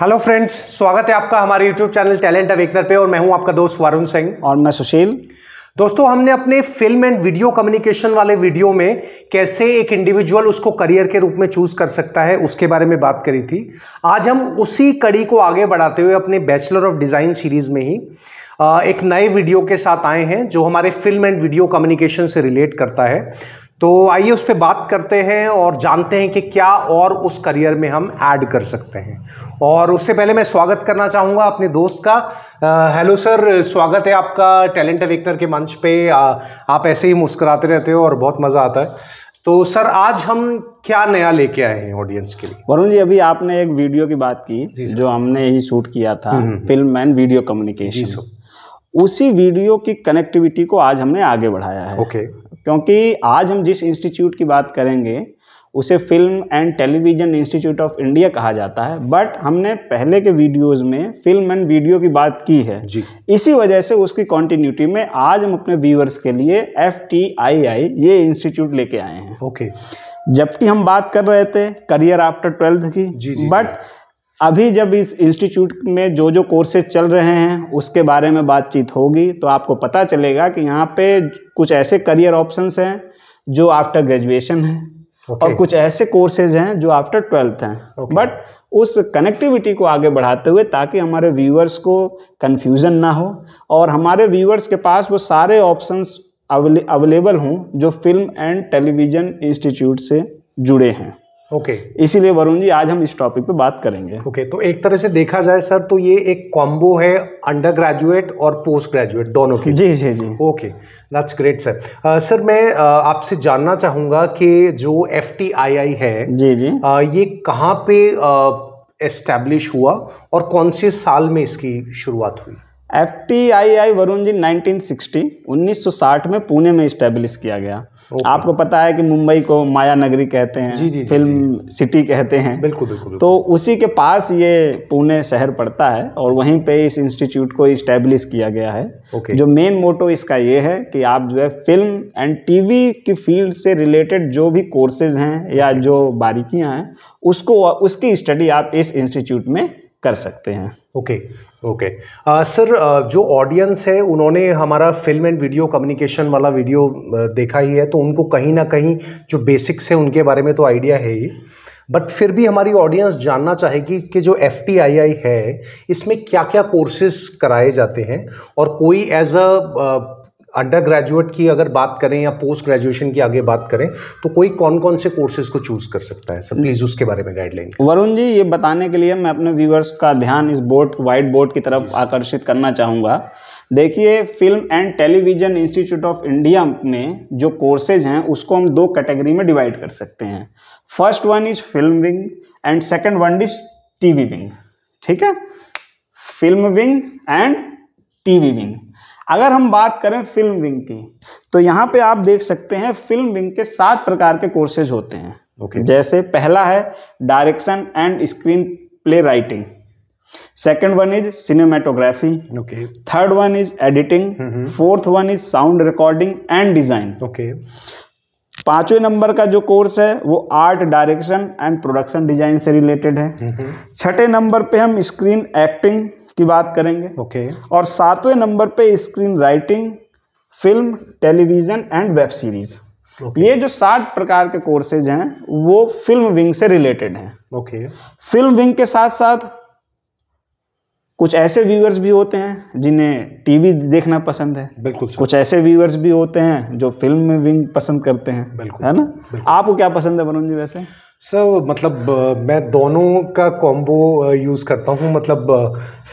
Hello friends स्वागत है आपका हमारे यूट्यूब चैनल टैलेंट अवेकनर पे और मैं हूं आपका दोस्त वरुण सिंह और मैं सुशील दोस्तों हमने अपने फिल्म एंड वीडियो कम्युनिकेशन वाले वीडियो में कैसे एक इंडिविजुअल उसको करियर के रूप में चूज कर सकता है उसके बारे में बात करी थी आज हम उसी कड़ी को आगे बढ़ाते हुए अपने बैचलर ऑफ डिज़ाइन सीरीज में ही एक नए वीडियो के साथ आए हैं जो हमारे फिल्म एंड वीडियो कम्युनिकेशन से रिलेट करता है तो आइए उस पर बात करते हैं और जानते हैं कि क्या और उस करियर में हम ऐड कर सकते हैं और उससे पहले मैं स्वागत करना चाहूँगा अपने दोस्त का हेलो सर स्वागत है आपका टैलेंट अवेकनर के मंच पे आ, आप ऐसे ही मुस्कुराते रहते हो और बहुत मज़ा आता है तो सर आज हम क्या नया लेके आए हैं ऑडियंस के लिए वरुण जी अभी आपने एक वीडियो की बात की जो हमने ही शूट किया था hmm, hmm, hmm. Film man video communication उसी वीडियो की कनेक्टिविटी को आज हमने आगे बढ़ाया है ओके okay. क्योंकि आज हम जिस इंस्टीट्यूट की बात करेंगे उसे film and television institute of India कहा जाता है बट हमने पहले के वीडियोस में फिल्म एंड वीडियो की बात की है जी इसी वजह से उसकी कॉन्टीन्यूटी में आज हम अपने व्यूअर्स के लिए एफ टी आई आई ये इंस्टीट्यूट लेके आए हैं ओके जबकि हम बात कर रहे थे करियर आफ्टर ट्वेल्थ की जी, जी, बट जी. अभी जब इस इंस्टीट्यूट में जो जो कोर्सेज चल रहे हैं उसके बारे में बातचीत होगी तो आपको पता चलेगा कि यहाँ पे कुछ ऐसे करियर ऑप्शंस हैं जो आफ्टर ग्रेजुएशन है okay. और कुछ ऐसे कोर्सेज हैं जो आफ्टर ट्वेल्थ हैं okay. बट उस कनेक्टिविटी को आगे बढ़ाते हुए ताकि हमारे व्यूअर्स को कन्फ्यूज़न ना हो और हमारे व्यूअर्स के पास वो सारे ऑप्शंस अवेलेबल हों जो फिल्म एंड टेलीविज़न इंस्टीट्यूट से जुड़े हैं ओके okay. इसीलिए वरुण जी आज हम इस टॉपिक पे बात करेंगे ओके okay, तो एक तरह से देखा जाए सर तो ये एक कॉम्बो है अंडर ग्रेजुएट और पोस्ट ग्रेजुएट दोनों की जी जी जी okay that's great sir sir मैं uh, आपसे जानना चाहूँगा कि जो एफ है जी जी uh, ये कहाँ पे एस्टेब्लिश uh, हुआ और कौन से साल में इसकी शुरुआत हुई F T I I Varun ji 1960 1960 में पुणे में स्टेब्लिश किया गया आपको पता है कि मुंबई को माया नगरी कहते हैं जी जी फिल्म जी, जी। सिटी कहते हैं बिल्कुल बिल्कुल तो उसी के पास ये पुणे शहर पड़ता है और वहीं पे इस इंस्टीट्यूट को इस्टेब्लिश किया गया है ओके। जो मेन मोटो इसका ये है कि आप जो है फिल्म एंड टीवी की फील्ड से रिलेटेड जो भी कोर्सेज हैं या जो बारीकियाँ हैं उसको उसकी स्टडी आप इस इंस्टीट्यूट में कर सकते हैं ओके ओके सर जो ऑडियंस है उन्होंने हमारा फिल्म एंड वीडियो कम्युनिकेशन वाला वीडियो देखा ही है तो उनको कहीं ना कहीं जो बेसिक्स है उनके बारे में तो आइडिया है ही बट फिर भी हमारी ऑडियंस जानना चाहेगी कि जो एफ है इसमें क्या क्या कोर्सेज कराए जाते हैं और कोई एज अ अंडर ग्रेजुएट की अगर बात करें या पोस्ट ग्रेजुएशन की आगे बात करें तो कोई कौन कौन से कोर्सेज को चूज कर सकता है सर प्लीज हम्म। उसके बारे में गाइडलाइन वरुण जी ये बताने के लिए मैं अपने व्यूवर्स का ध्यान इस बोर्ड व्हाइट बोर्ड की तरफ आकर्षित करना चाहूँगा देखिए film and television institute of India में जो कोर्सेज हैं उसको हम दो कैटेगरी में डिवाइड कर सकते हैं first one is film wing and second one is T wing ठीक है film wing and T wing अगर हम बात करें फिल्म विंग की तो यहाँ पे आप देख सकते हैं फिल्म विंग के सात प्रकार के कोर्सेज होते हैं okay. जैसे पहला है direction and screenplay writing second one is cinematography third one is editing fourth one is sound recording and design okay पांचवें नंबर का जो कोर्स है वो art direction and production design से रिलेटेड है mm-hmm. छठे नंबर पे हम स्क्रीन एक्टिंग की बात करेंगे ओके okay. और सातवें नंबर पे screen writing film television and web series Okay. ये जो साठ प्रकार के कोर्सेज हैं वो फिल्म विंग से रिलेटेड हैं ओके okay. फिल्म विंग के साथ साथ कुछ ऐसे व्यूअर्स भी होते हैं जिन्हें टीवी देखना पसंद है बिल्कुल कुछ ऐसे व्यूअर्स भी होते हैं जो फिल्म विंग पसंद करते हैं बिल्कुल है ना बिल्कुल. आपको क्या पसंद है वरुण जी वैसे सर मतलब मैं दोनों का कॉम्बो यूज़ करता हूँ मतलब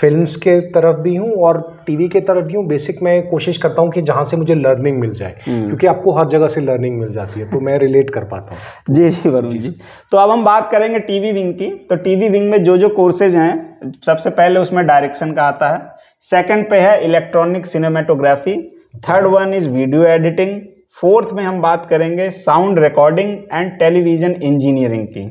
फिल्म्स के तरफ भी हूँ और टीवी के तरफ भी हूँ बेसिक मैं कोशिश करता हूँ कि जहाँ से मुझे लर्निंग मिल जाए हम्म। क्योंकि आपको हर जगह से लर्निंग मिल जाती है तो मैं रिलेट कर पाता हूँ जी जी वरुण जी, जी तो अब हम बात करेंगे टीवी विंग की तो टीवी विंग में जो जो कोर्सेज हैं सबसे पहले उसमें डायरेक्शन का आता है सेकेंड पे है electronic cinematography third one is video editing fourth में हम बात करेंगे sound recording and television engineering की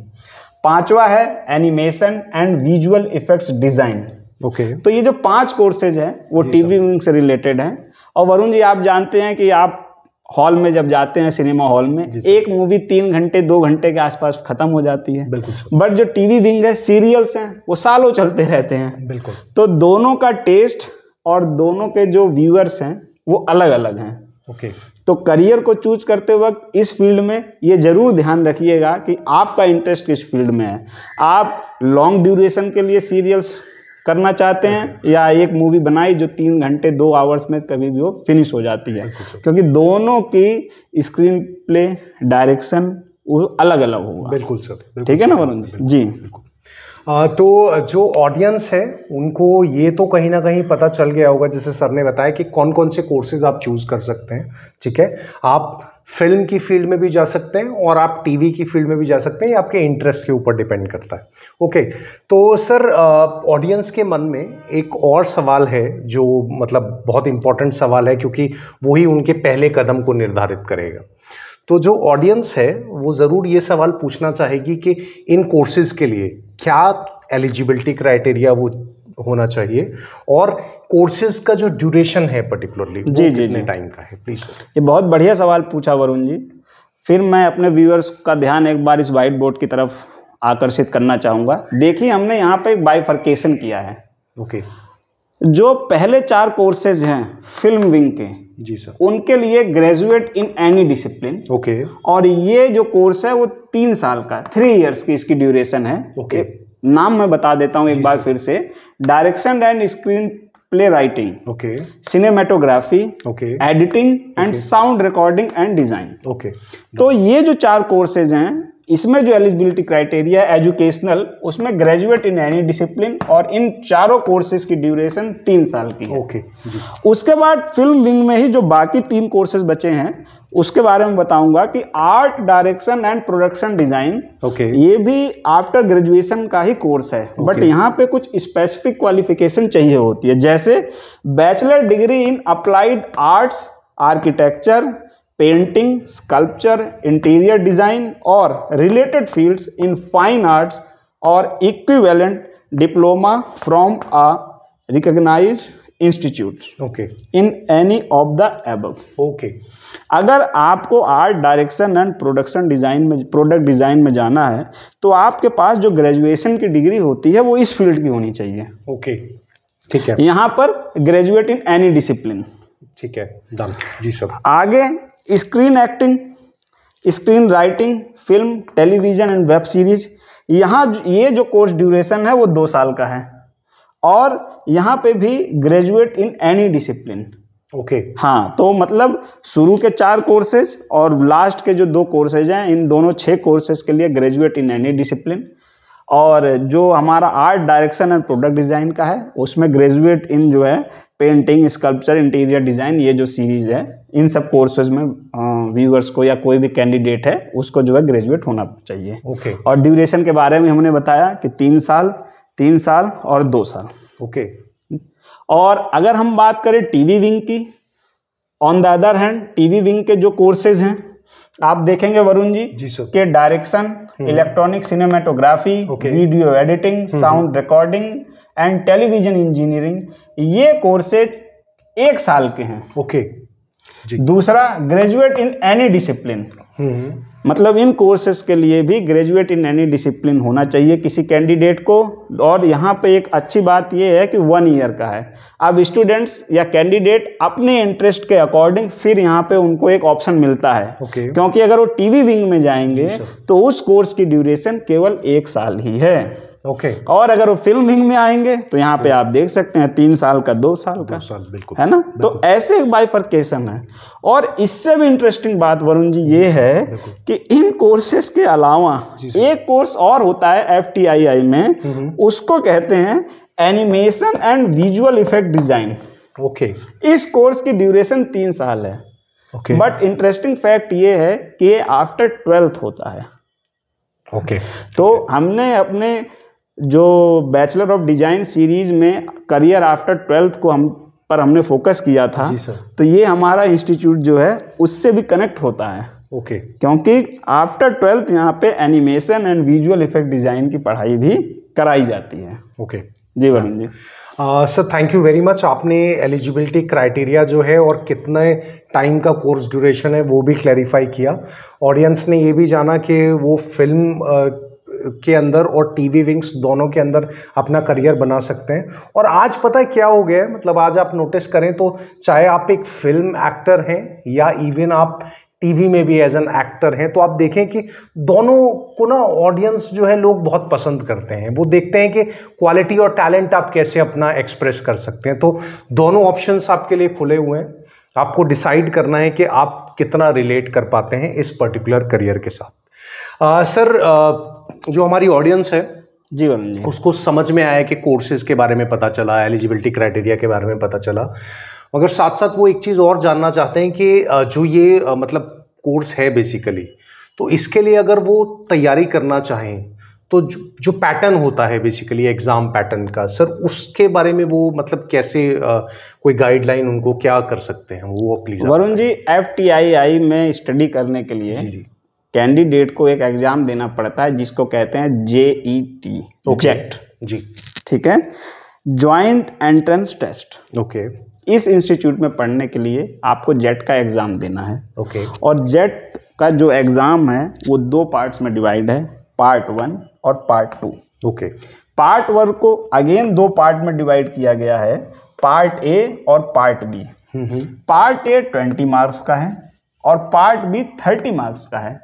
पांचवा है animation and visual effects design okay तो ये जो पांच कोर्सेज हैं वो टीवी विंग से रिलेटेड हैं और वरुण जी आप जानते हैं कि आप हॉल में जब जाते हैं सिनेमा हॉल में एक मूवी तीन घंटे दो घंटे के आसपास खत्म हो जाती है बिल्कुल बट जो टीवी विंग है सीरियल्स हैं वो सालों चलते रहते हैं बिल्कुल तो दोनों का टेस्ट और दोनों के जो व्यूअर्स हैं वो अलग अलग हैं ओके okay. तो करियर को चूज करते वक्त इस फील्ड में ये जरूर ध्यान रखिएगा कि आपका इंटरेस्ट किस फील्ड में है आप लॉन्ग ड्यूरेशन के लिए सीरियल्स करना चाहते हैं या एक मूवी बनाई जो तीन घंटे दो आवर्स में कभी भी वो फिनिश हो जाती है क्योंकि दोनों की स्क्रीन प्ले डायरेक्शन वो अलग अलग होगा बिल्कुल सर ठीक है ना वरुण जी बिल्कुल तो जो ऑडियंस है उनको ये तो कहीं ना कहीं पता चल गया होगा जैसे सर ने बताया कि कौन कौन से कोर्सेज आप चूज़ कर सकते हैं ठीक है आप फिल्म की फील्ड में भी जा सकते हैं और आप टीवी की फील्ड में भी जा सकते हैं ये आपके इंटरेस्ट के ऊपर डिपेंड करता है ओके तो सर ऑडियंस के मन में एक और सवाल है जो मतलब बहुत इंपॉर्टेंट सवाल है क्योंकि वही उनके पहले कदम को निर्धारित करेगा तो जो ऑडियंस है वो ज़रूर ये सवाल पूछना चाहेगी कि इन कोर्सेज़ के लिए क्या एलिजिबिलिटी क्राइटेरिया वो होना चाहिए और कोर्सेज का जो ड्यूरेशन है पर्टिकुलरली जी जी जी टाइम का है प्लीज ये बहुत बढ़िया सवाल पूछा वरुण जी फिर मैं अपने व्यूअर्स का ध्यान एक बार इस वाइट बोर्ड की तरफ आकर्षित करना चाहूँगा देखिए हमने यहाँ पर एक बाइफर्केशन किया है ओके okay. जो पहले चार कोर्सेज हैं फिल्म विंग के जी सर उनके लिए graduate in any discipline okay और ये जो कोर्स है वो तीन साल का थ्री इयर्स की इसकी ड्यूरेशन है ओके okay. नाम मैं बता देता हूँ एक बार फिर से direction and screenplay writing okay cinematography okay editing and sound recording and design okay तो ये जो चार कोर्सेज हैं इसमें जो एलिजिबिलिटी क्राइटेरिया है एजुकेशनल उसमें ग्रेजुएट इन एनी डिसिप्लिन और इन चारों कोर्सेज की ड्यूरेशन तीन साल की है ओके जी उसके बाद फिल्म विंग में ही जो बाकी तीन कोर्सेज बचे हैं उसके बारे में बताऊंगा कि art direction and production design okay ये भी आफ्टर ग्रेजुएशन का ही कोर्स है okay. बट यहाँ पे कुछ स्पेसिफिक क्वालिफिकेशन चाहिए होती है जैसे bachelor degree in applied arts architecture painting sculpture interior design और related fields in fine arts और equivalent diploma from a recognize institute okay in any of the above okay अगर आपको art direction and production design में product design में जाना है तो आपके पास जो ग्रेजुएशन की डिग्री होती है वो इस फील्ड की होनी चाहिए ओके okay. ठीक है यहाँ पर ग्रेजुएट इन एनी डिसिप्लिन ठीक है डन जी सर आगे screen acting screen writing film television and web series यहाँ ये जो कोर्स ड्यूरेशन है वो दो साल का है और यहाँ पे भी graduate in any discipline okay okay. हाँ तो मतलब शुरू के चार कोर्सेज और लास्ट के जो दो कोर्सेज हैं इन दोनों छः कोर्सेज के लिए ग्रेजुएट इन एनी डिसिप्लिन और जो हमारा art direction and product design का है उसमें ग्रेजुएट इन जो है पेंटिंग स्कल्पचर इंटीरियर डिज़ाइन ये जो सीरीज़ है इन सब कोर्सेज में व्यूअर्स को या कोई भी कैंडिडेट है उसको जो है ग्रेजुएट होना चाहिए ओके okay. और ड्यूरेशन के बारे में हमने बताया कि तीन साल तीन साल और दो साल ओके okay. और अगर हम बात करें टी विंग की on the other hand T wing के जो कोर्सेज हैं आप देखेंगे वरुण जी, जी के direction hmm. Electronic cinematography video editing hmm, hmm. Sound recording and television engineering ये कोर्सेज एक साल के हैं ओके दूसरा ग्रेजुएट इन एनी डिसिप्लिन मतलब इन कोर्सेस के लिए भी ग्रेजुएट इन एनी डिसिप्लिन होना चाहिए किसी कैंडिडेट को और यहाँ पे एक अच्छी बात यह है कि वन ईयर का है अब स्टूडेंट्स या कैंडिडेट अपने इंटरेस्ट के अकॉर्डिंग फिर यहाँ पे उनको एक ऑप्शन मिलता है okay. क्योंकि अगर वो टीवी विंग में जाएंगे तो उस कोर्स की ड्यूरेशन केवल एक साल ही है ओके okay. और अगर वो फिल्म विंग में आएंगे तो यहाँ पे आप देख सकते हैं तीन साल का दो साल का दो साल बिल्कुल है ना तो बिल्कुल। तो ऐसे एक बाइफर्केशन है और इससे भी इंटरेस्टिंग बात वरुण जी ये है कि इन कोर्सेज के अलावा एक कोर्स और होता है एफ में उसको कहते हैं animation and visual effect design okay इस कोर्स की ड्यूरेशन तीन साल है बट इंटरेस्टिंग फैक्ट ये है कि आफ्टर ट्वेल्थ होता है ओके okay. तो okay. हमने अपने जो बैचलर ऑफ डिजाइन सीरीज में करियर आफ्टर ट्वेल्थ को हम पर हमने फोकस किया था तो ये हमारा इंस्टीट्यूट जो है उससे भी कनेक्ट होता है ओके क्योंकि आफ्टर ट्वेल्थ यहाँ पे animation and visual effect design की पढ़ाई भी कराई जाती है ओके जी Varun ji sir thank you very much आपने एलिजिबिलिटी क्राइटेरिया जो है और कितने टाइम का कोर्स ड्यूरेशन है वो भी क्लैरिफाई किया ऑडियंस ने ये भी जाना कि वो फिल्म uh, के अंदर और टीवी विंग्स दोनों के अंदर अपना करियर बना सकते हैं और आज पता है क्या हो गया है मतलब आज आप नोटिस करें तो चाहे आप एक फिल्म एक्टर हैं या इवन आप टीवी में भी एज एन एक्टर हैं तो आप देखें कि दोनों को ना ऑडियंस जो है लोग बहुत पसंद करते हैं वो देखते हैं कि क्वालिटी और टैलेंट आप कैसे अपना एक्सप्रेस कर सकते हैं तो दोनों ऑप्शंस आपके लिए खुले हुए हैं आपको डिसाइड करना है कि आप कितना रिलेट कर पाते हैं इस पर्टिकुलर करियर के साथ आ, सर आ, जो हमारी ऑडियंस है जी मैम उसको समझ में आया कि कोर्सेज के बारे में पता चला एलिजिबिलिटी क्राइटेरिया के बारे में पता चला मगर साथ साथ वो एक चीज़ और जानना चाहते हैं कि जो ये मतलब कोर्स है बेसिकली तो इसके लिए अगर वो तैयारी करना चाहें तो जो, जो पैटर्न होता है बेसिकली एग्ज़ाम पैटर्न का सर उसके बारे में वो मतलब कैसे आ, कोई गाइडलाइन उनको क्या कर सकते हैं वो प्लीज़ वरुण जी एफ में स्टडी करने के लिए जी जी कैंडिडेट को एक एग्जाम देना पड़ता है जिसको कहते हैं टी ऑब्जेक्ट e जी ठीक है ज्वाइंट एंट्रेंस टेस्ट ओके इस इंस्टीट्यूट में पढ़ने के लिए आपको जेट e का एग्ज़ाम देना है ओके okay. और जेट e का जो एग्ज़ाम है वो दो पार्ट्स में डिवाइड है पार्ट वन और part two okay part one को अगेन दो पार्ट में डिवाइड किया गया है पार्ट ए और part B hmm, hmm. Part A twenty marks का है और पार्ट बी थर्टी मार्क्स का है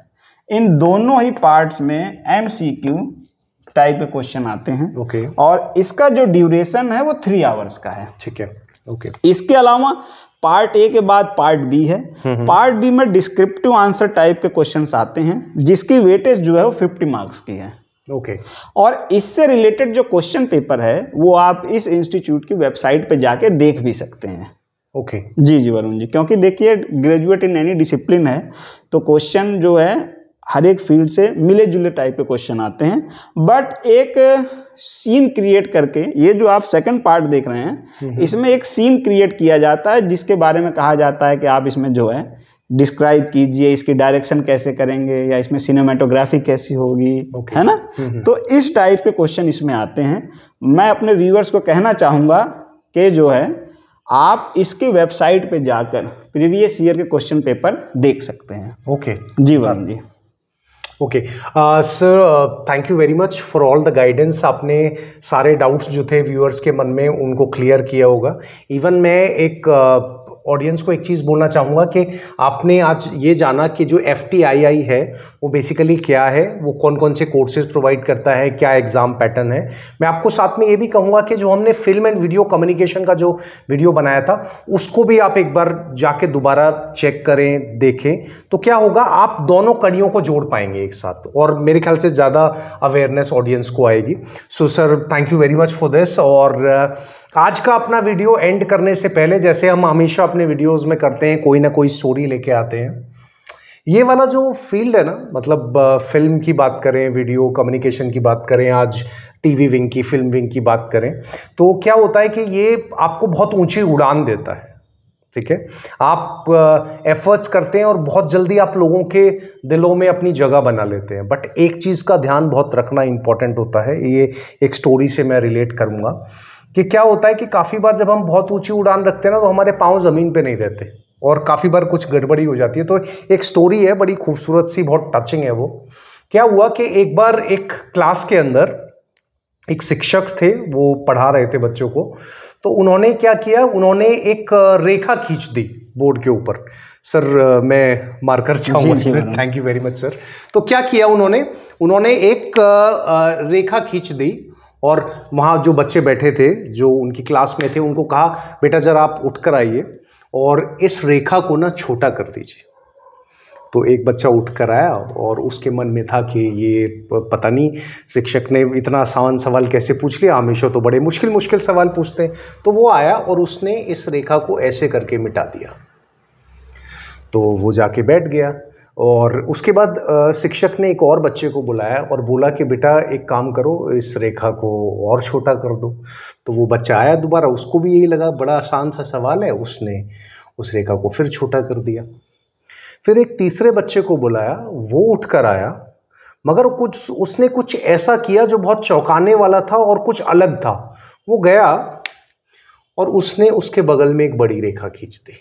इन दोनों ही पार्ट्स में एम टाइप के क्वेश्चन आते हैं ओके okay. और इसका जो ड्यूरेशन है वो थ्री आवर्स का है ठीक है ओके okay. इसके अलावा पार्ट ए के बाद पार्ट बी है पार्ट हम्म, बी हम्म। में डिस्क्रिप्टिव आंसर टाइप के क्वेश्चन आते हैं जिसकी वेटेज जो है वो फिफ्टी मार्क्स की है ओके okay. और इससे रिलेटेड जो क्वेश्चन पेपर है वो आप इस इंस्टीट्यूट की वेबसाइट पर जाके देख भी सकते हैं ओके okay. जी जी वरुण जी क्योंकि देखिए ग्रेजुएट इन एनी डिसिप्लिन है तो क्वेश्चन जो है हर एक फील्ड से मिले जुले टाइप के क्वेश्चन आते हैं बट एक सीन क्रिएट करके ये जो आप सेकंड पार्ट देख रहे हैं हम्म, हम्म। इसमें एक सीन क्रिएट किया जाता है जिसके बारे में कहा जाता है कि आप इसमें जो है डिस्क्राइब कीजिए इसकी डायरेक्शन कैसे करेंगे या इसमें सिनेमाटोग्राफी कैसी होगी okay. है ना हम्म, तो इस टाइप के क्वेश्चन इसमें आते हैं मैं अपने व्यूअर्स को कहना चाहूँगा कि जो है आप इसकी वेबसाइट पे जाकर प्रीवियस ईयर के क्वेश्चन पेपर देख सकते हैं ओके okay. जी Varun ji okay sir thank you very much for all the guidance आपने सारे डाउट्स जो थे व्यूअर्स के मन में उनको क्लियर किया होगा इवन मैं एक uh, ऑडियंस को एक चीज़ बोलना चाहूँगा कि आपने आज ये जाना कि जो एफ है वो बेसिकली क्या है वो कौन कौन से कोर्सेज प्रोवाइड करता है क्या एग्ज़ाम पैटर्न है मैं आपको साथ में ये भी कहूँगा कि जो हमने फिल्म एंड वीडियो कम्युनिकेशन का जो वीडियो बनाया था उसको भी आप एक बार जाके दोबारा चेक करें देखें तो क्या होगा आप दोनों कड़ियों को जोड़ पाएंगे एक साथ और मेरे ख्याल से ज़्यादा अवेयरनेस ऑडियंस को आएगी so sir thank you very much for this और uh, आज का अपना वीडियो एंड करने से पहले जैसे हम हमेशा अपने वीडियोस में करते हैं कोई ना कोई स्टोरी लेके आते हैं ये वाला जो फील्ड है ना मतलब फिल्म की बात करें वीडियो कम्युनिकेशन की बात करें आज टीवी विंग की फिल्म विंग की बात करें तो क्या होता है कि ये आपको बहुत ऊंची उड़ान देता है ठीक है आप एफर्ट्स करते हैं और बहुत जल्दी आप लोगों के दिलों में अपनी जगह बना लेते हैं बट एक चीज़ का ध्यान बहुत रखना इम्पॉर्टेंट होता है ये एक स्टोरी से मैं रिलेट करूँगा कि क्या होता है कि काफ़ी बार जब हम बहुत ऊंची उड़ान रखते हैं ना तो हमारे पाँव ज़मीन पे नहीं रहते और काफ़ी बार कुछ गड़बड़ी हो जाती है तो एक स्टोरी है बड़ी खूबसूरत सी बहुत टचिंग है वो क्या हुआ कि एक बार एक क्लास के अंदर एक शिक्षक थे वो पढ़ा रहे थे बच्चों को तो उन्होंने क्या किया उन्होंने एक रेखा खींच दी बोर्ड के ऊपर सर मैं मार्कर चाहूँगा thank you very much sir तो क्या किया उन्होंने उन्होंने एक रेखा खींच दी और वहाँ जो बच्चे बैठे थे जो उनकी क्लास में थे उनको कहा बेटा जरा आप उठ कर आइए और इस रेखा को ना छोटा कर दीजिए तो एक बच्चा उठ कर आया और उसके मन में था कि ये पता नहीं शिक्षक ने इतना आसान सवाल कैसे पूछ लिया हमेशा तो बड़े मुश्किल मुश्किल सवाल पूछते हैं तो वो आया और उसने इस रेखा को ऐसे करके मिटा दिया तो वो जाके बैठ गया और उसके बाद शिक्षक ने एक और बच्चे को बुलाया और बोला कि बेटा एक काम करो इस रेखा को और छोटा कर दो तो वो बच्चा आया दोबारा उसको भी यही लगा बड़ा आसान सा सवाल है उसने उस रेखा को फिर छोटा कर दिया फिर एक तीसरे बच्चे को बुलाया वो उठ कर आया मगर कुछ उसने कुछ ऐसा किया जो बहुत चौंकाने वाला था और कुछ अलग था वो गया और उसने उसके बगल में एक बड़ी रेखा खींच दी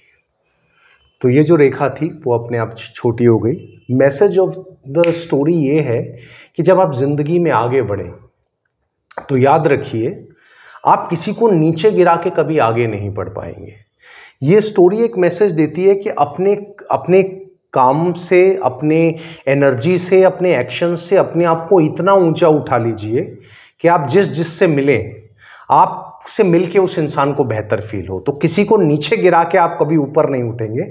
तो ये जो रेखा थी वो अपने आप छोटी हो गई मैसेज ऑफ द स्टोरी ये है कि जब आप ज़िंदगी में आगे बढ़ें तो याद रखिए आप किसी को नीचे गिरा के कभी आगे नहीं बढ़ पाएंगे ये स्टोरी एक मैसेज देती है कि अपने अपने काम से अपने एनर्जी से अपने एक्शन से अपने आप को इतना ऊंचा उठा लीजिए कि आप जिस जिस से मिलें आप आपसे मिलके उस इंसान को बेहतर फील हो तो किसी को नीचे गिरा के आप कभी ऊपर नहीं उठेंगे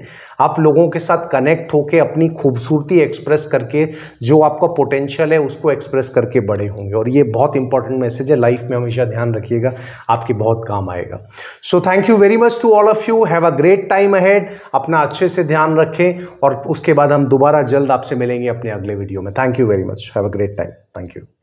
आप लोगों के साथ कनेक्ट होके अपनी खूबसूरती एक्सप्रेस करके जो आपका पोटेंशियल है उसको एक्सप्रेस करके बड़े होंगे और ये बहुत इंपॉर्टेंट मैसेज है लाइफ में हमेशा ध्यान रखिएगा आपके बहुत काम आएगा so thank you very much to all of you have a great time ahead अपना अच्छे से ध्यान रखें और उसके बाद हम दोबारा जल्द आपसे मिलेंगे अपने अगले वीडियो में thank you very much have a great time thank you